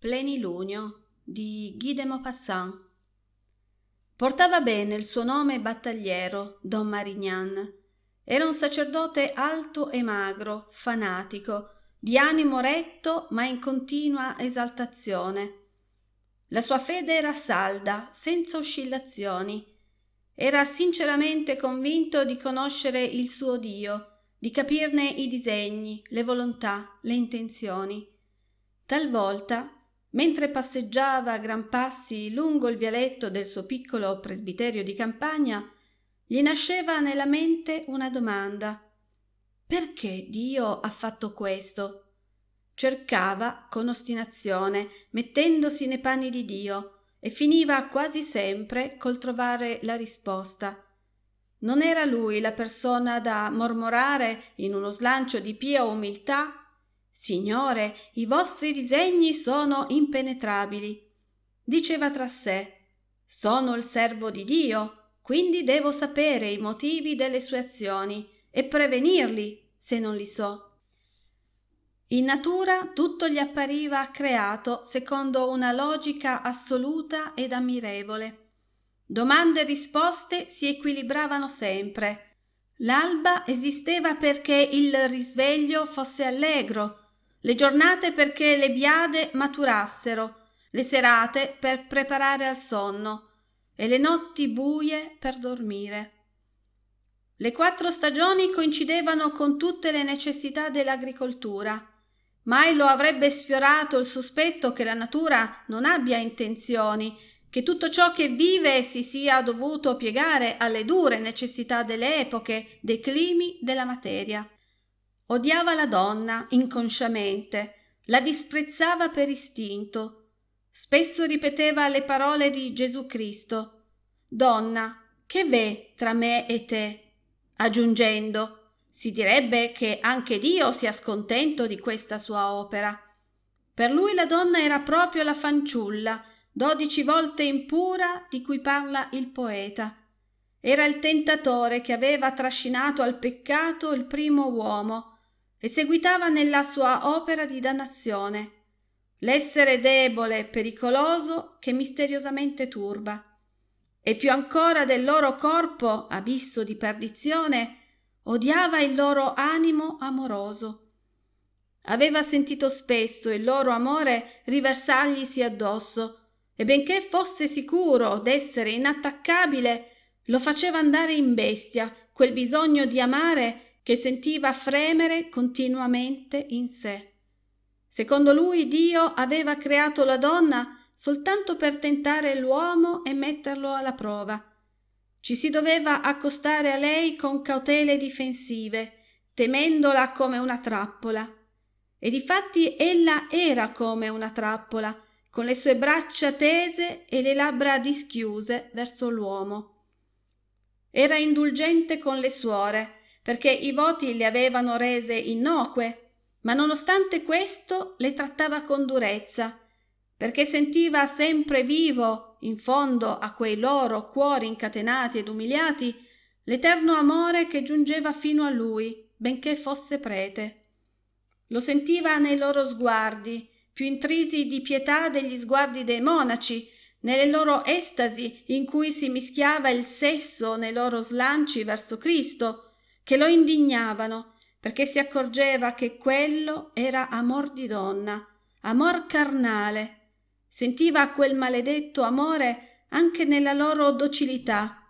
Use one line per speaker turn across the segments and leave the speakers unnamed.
Plenilunio di Guy de Maupassant. Portava bene il suo nome battagliero, Don Marignan. Era un sacerdote alto e magro, fanatico, di animo retto ma in continua esaltazione. La sua fede era salda, senza oscillazioni. Era sinceramente convinto di conoscere il suo Dio, di capirne i disegni, le volontà, le intenzioni. Talvolta Mentre passeggiava a gran passi lungo il vialetto del suo piccolo presbiterio di campagna, gli nasceva nella mente una domanda. Perché Dio ha fatto questo? Cercava con ostinazione, mettendosi nei panni di Dio, e finiva quasi sempre col trovare la risposta. Non era lui la persona da mormorare in uno slancio di pia umiltà Signore, i vostri disegni sono impenetrabili. Diceva tra sé, sono il servo di Dio, quindi devo sapere i motivi delle sue azioni e prevenirli se non li so. In natura tutto gli appariva creato secondo una logica assoluta ed ammirevole. Domande e risposte si equilibravano sempre. L'alba esisteva perché il risveglio fosse allegro, le giornate perché le biade maturassero, le serate per preparare al sonno e le notti buie per dormire. Le quattro stagioni coincidevano con tutte le necessità dell'agricoltura. Mai lo avrebbe sfiorato il sospetto che la natura non abbia intenzioni, che tutto ciò che vive si sia dovuto piegare alle dure necessità delle epoche, dei climi, della materia odiava la donna inconsciamente la disprezzava per istinto spesso ripeteva le parole di gesù cristo donna che v'è tra me e te aggiungendo si direbbe che anche dio sia scontento di questa sua opera per lui la donna era proprio la fanciulla dodici volte impura di cui parla il poeta era il tentatore che aveva trascinato al peccato il primo uomo e seguitava nella sua opera di dannazione, l'essere debole e pericoloso che misteriosamente turba, e più ancora del loro corpo, abisso di perdizione, odiava il loro animo amoroso. Aveva sentito spesso il loro amore riversarglisi addosso, e benché fosse sicuro d'essere inattaccabile, lo faceva andare in bestia quel bisogno di amare che sentiva fremere continuamente in sé. Secondo lui Dio aveva creato la donna soltanto per tentare l'uomo e metterlo alla prova. Ci si doveva accostare a lei con cautele difensive, temendola come una trappola. E difatti ella era come una trappola, con le sue braccia tese e le labbra dischiuse verso l'uomo. Era indulgente con le suore, perché i voti le avevano rese innocue, ma nonostante questo le trattava con durezza, perché sentiva sempre vivo, in fondo a quei loro cuori incatenati ed umiliati, l'eterno amore che giungeva fino a lui, benché fosse prete. Lo sentiva nei loro sguardi, più intrisi di pietà degli sguardi dei monaci, nelle loro estasi in cui si mischiava il sesso nei loro slanci verso Cristo, che lo indignavano perché si accorgeva che quello era amor di donna, amor carnale. Sentiva quel maledetto amore anche nella loro docilità,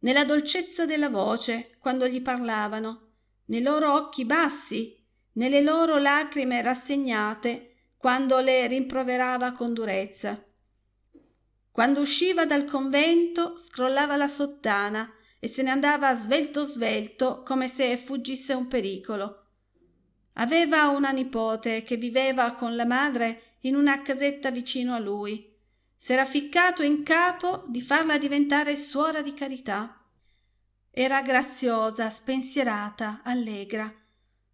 nella dolcezza della voce quando gli parlavano, nei loro occhi bassi, nelle loro lacrime rassegnate quando le rimproverava con durezza. Quando usciva dal convento scrollava la sottana e se ne andava svelto svelto come se fuggisse un pericolo. Aveva una nipote che viveva con la madre in una casetta vicino a lui. S'era ficcato in capo di farla diventare suora di carità. Era graziosa, spensierata, allegra.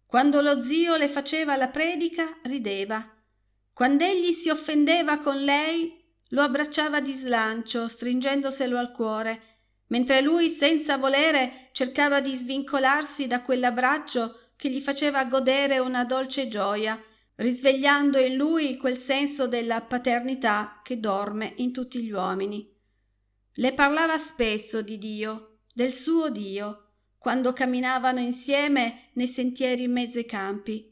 Quando lo zio le faceva la predica, rideva. Quando egli si offendeva con lei, lo abbracciava di slancio, stringendoselo al cuore mentre lui senza volere cercava di svincolarsi da quell'abbraccio che gli faceva godere una dolce gioia, risvegliando in lui quel senso della paternità che dorme in tutti gli uomini. Le parlava spesso di Dio, del suo Dio, quando camminavano insieme nei sentieri in mezzo ai campi.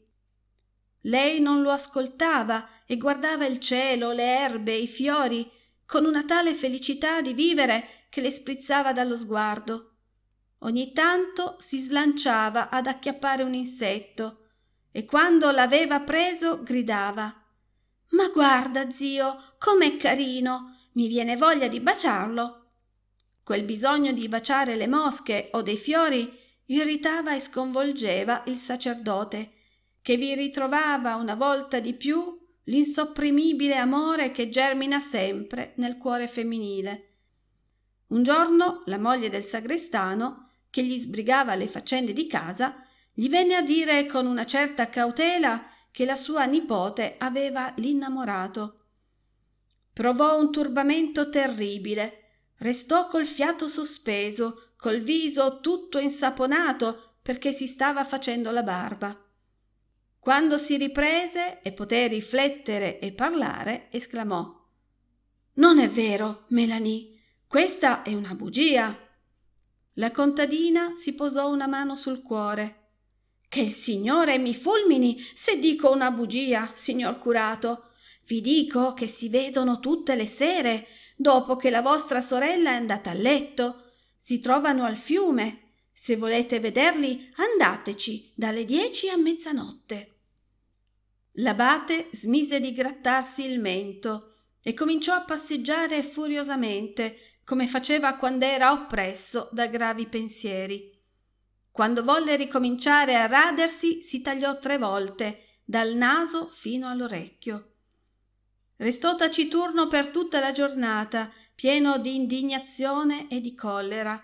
Lei non lo ascoltava e guardava il cielo, le erbe, i fiori, con una tale felicità di vivere che le sprizzava dallo sguardo. Ogni tanto si slanciava ad acchiappare un insetto e quando l'aveva preso gridava Ma guarda, zio, com'è carino! Mi viene voglia di baciarlo. Quel bisogno di baciare le mosche o dei fiori irritava e sconvolgeva il sacerdote, che vi ritrovava una volta di più l'insopprimibile amore che germina sempre nel cuore femminile un giorno la moglie del sagrestano, che gli sbrigava le faccende di casa, gli venne a dire con una certa cautela che la sua nipote aveva l'innamorato. Provò un turbamento terribile, restò col fiato sospeso, col viso tutto insaponato perché si stava facendo la barba. Quando si riprese e poté riflettere e parlare, esclamò Non è vero, Melanie, questa è una bugia la contadina si posò una mano sul cuore che il signore mi fulmini se dico una bugia signor curato vi dico che si vedono tutte le sere dopo che la vostra sorella è andata a letto si trovano al fiume se volete vederli andateci dalle dieci a mezzanotte l'abate smise di grattarsi il mento e cominciò a passeggiare furiosamente come faceva quando era oppresso da gravi pensieri. Quando volle ricominciare a radersi, si tagliò tre volte, dal naso fino all'orecchio. Restò taciturno per tutta la giornata, pieno di indignazione e di collera.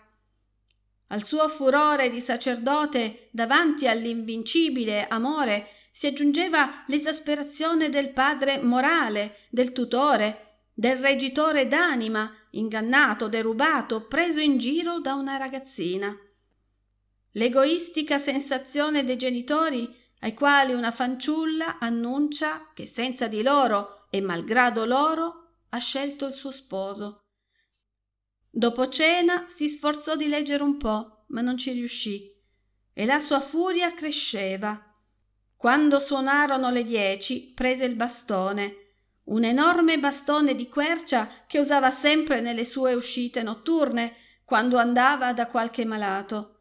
Al suo furore di sacerdote davanti all'invincibile amore si aggiungeva l'esasperazione del padre morale, del tutore, del reggitore d'anima, ingannato, derubato, preso in giro da una ragazzina. L'egoistica sensazione dei genitori ai quali una fanciulla annuncia che senza di loro e malgrado loro ha scelto il suo sposo. Dopo cena si sforzò di leggere un po', ma non ci riuscì, e la sua furia cresceva. Quando suonarono le dieci, prese il bastone un enorme bastone di quercia che usava sempre nelle sue uscite notturne quando andava da qualche malato.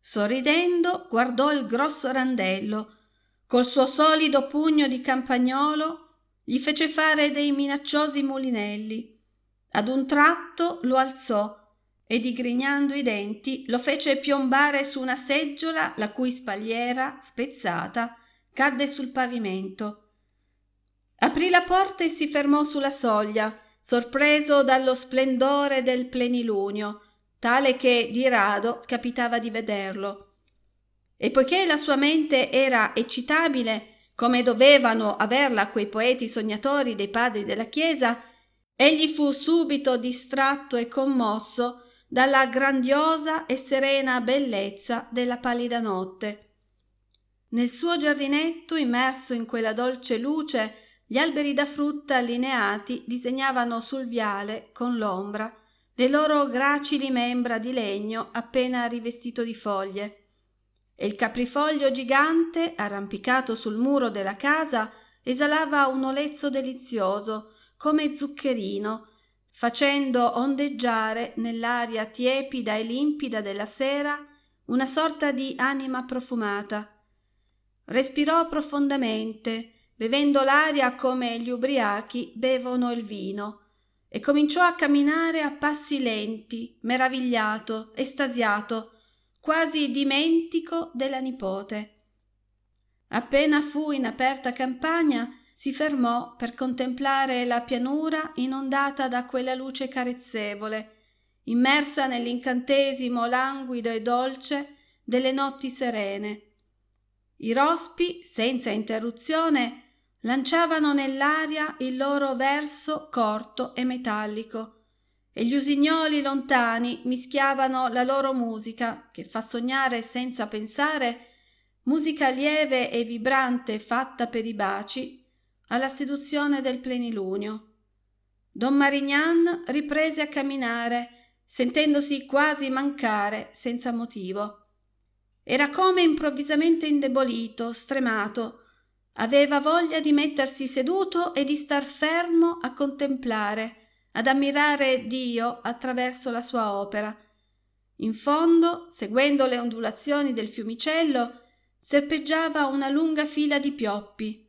Sorridendo guardò il grosso randello. Col suo solido pugno di campagnolo gli fece fare dei minacciosi mulinelli. Ad un tratto lo alzò e digrignando i denti lo fece piombare su una seggiola la cui spalliera, spezzata, cadde sul pavimento. Aprì la porta e si fermò sulla soglia, sorpreso dallo splendore del plenilunio, tale che di rado capitava di vederlo. E poiché la sua mente era eccitabile, come dovevano averla quei poeti sognatori dei padri della Chiesa, egli fu subito distratto e commosso dalla grandiosa e serena bellezza della pallida notte. Nel suo giardinetto, immerso in quella dolce luce, gli alberi da frutta allineati disegnavano sul viale, con l'ombra, le loro gracili membra di legno appena rivestito di foglie. E il caprifoglio gigante, arrampicato sul muro della casa, esalava un olezzo delizioso, come zuccherino, facendo ondeggiare nell'aria tiepida e limpida della sera una sorta di anima profumata. Respirò profondamente, bevendo l'aria come gli ubriachi bevono il vino, e cominciò a camminare a passi lenti, meravigliato, estasiato, quasi dimentico della nipote. Appena fu in aperta campagna, si fermò per contemplare la pianura inondata da quella luce carezzevole, immersa nell'incantesimo languido e dolce delle notti serene. I rospi, senza interruzione, lanciavano nell'aria il loro verso corto e metallico e gli usignoli lontani mischiavano la loro musica che fa sognare senza pensare musica lieve e vibrante fatta per i baci alla seduzione del plenilunio don marignan riprese a camminare sentendosi quasi mancare senza motivo era come improvvisamente indebolito stremato Aveva voglia di mettersi seduto e di star fermo a contemplare, ad ammirare Dio attraverso la sua opera. In fondo, seguendo le ondulazioni del fiumicello, serpeggiava una lunga fila di pioppi.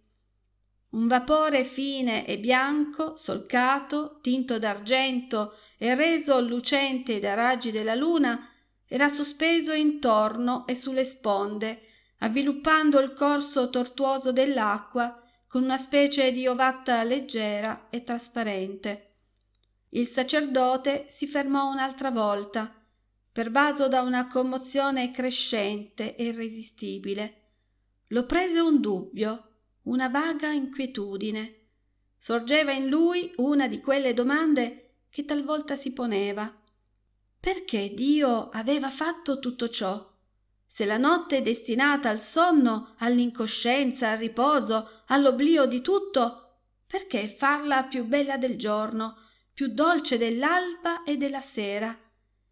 Un vapore fine e bianco, solcato, tinto d'argento e reso lucente dai raggi della luna, era sospeso intorno e sulle sponde, avviluppando il corso tortuoso dell'acqua con una specie di ovatta leggera e trasparente. Il sacerdote si fermò un'altra volta, pervaso da una commozione crescente e irresistibile. Lo prese un dubbio, una vaga inquietudine. Sorgeva in lui una di quelle domande che talvolta si poneva. Perché Dio aveva fatto tutto ciò? Se la notte è destinata al sonno, all'incoscienza, al riposo, all'oblio di tutto, perché farla più bella del giorno, più dolce dell'alba e della sera?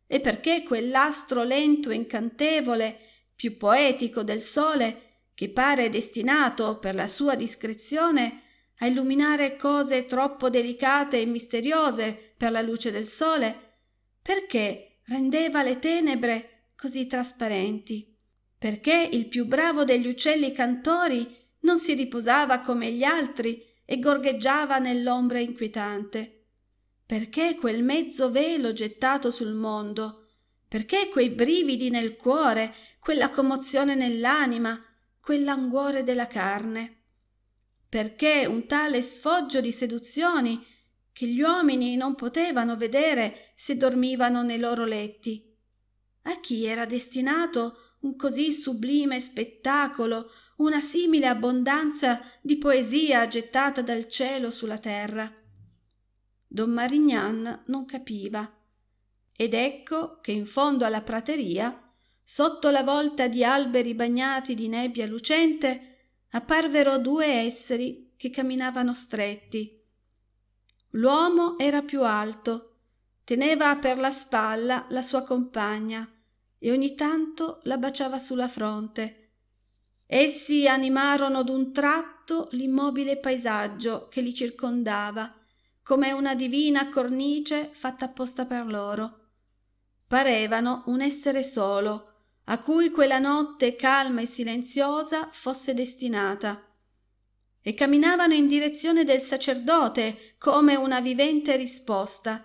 E perché quell'astro lento e incantevole, più poetico del sole, che pare destinato per la sua discrezione a illuminare cose troppo delicate e misteriose per la luce del sole, perché rendeva le tenebre così trasparenti. Perché il più bravo degli uccelli cantori non si riposava come gli altri e gorgheggiava nell'ombra inquietante? Perché quel mezzo velo gettato sul mondo? Perché quei brividi nel cuore, quella commozione nell'anima, quell'anguore della carne? Perché un tale sfoggio di seduzioni che gli uomini non potevano vedere se dormivano nei loro letti? a chi era destinato un così sublime spettacolo, una simile abbondanza di poesia gettata dal cielo sulla terra. Don Marignan non capiva. Ed ecco che in fondo alla prateria, sotto la volta di alberi bagnati di nebbia lucente, apparvero due esseri che camminavano stretti. L'uomo era più alto, teneva per la spalla la sua compagna e ogni tanto la baciava sulla fronte. Essi animarono d'un tratto l'immobile paesaggio che li circondava, come una divina cornice fatta apposta per loro. Parevano un essere solo, a cui quella notte calma e silenziosa fosse destinata. E camminavano in direzione del sacerdote come una vivente risposta,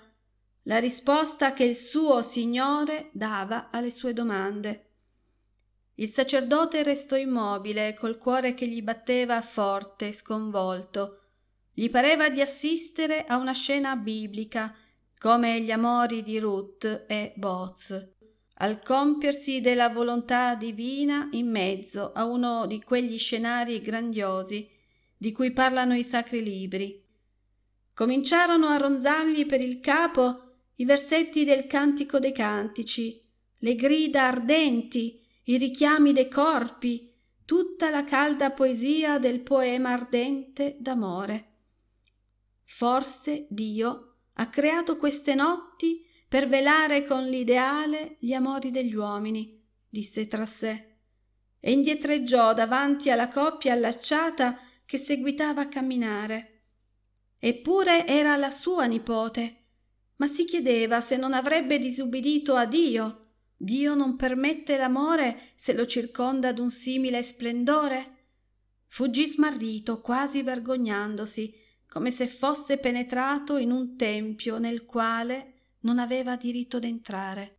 la risposta che il suo Signore dava alle sue domande. Il sacerdote restò immobile, col cuore che gli batteva forte, sconvolto. Gli pareva di assistere a una scena biblica, come gli amori di Ruth e Boz, al compiersi della volontà divina in mezzo a uno di quegli scenari grandiosi di cui parlano i sacri libri. Cominciarono a ronzargli per il capo i versetti del Cantico dei Cantici, le grida ardenti, i richiami dei corpi, tutta la calda poesia del poema ardente d'amore. Forse Dio ha creato queste notti per velare con l'ideale gli amori degli uomini, disse tra sé, e indietreggiò davanti alla coppia allacciata che seguitava a camminare. Eppure era la sua nipote, ma si chiedeva se non avrebbe disubbidito a Dio. Dio non permette l'amore se lo circonda d'un simile splendore? Fuggì smarrito, quasi vergognandosi, come se fosse penetrato in un tempio nel quale non aveva diritto d'entrare.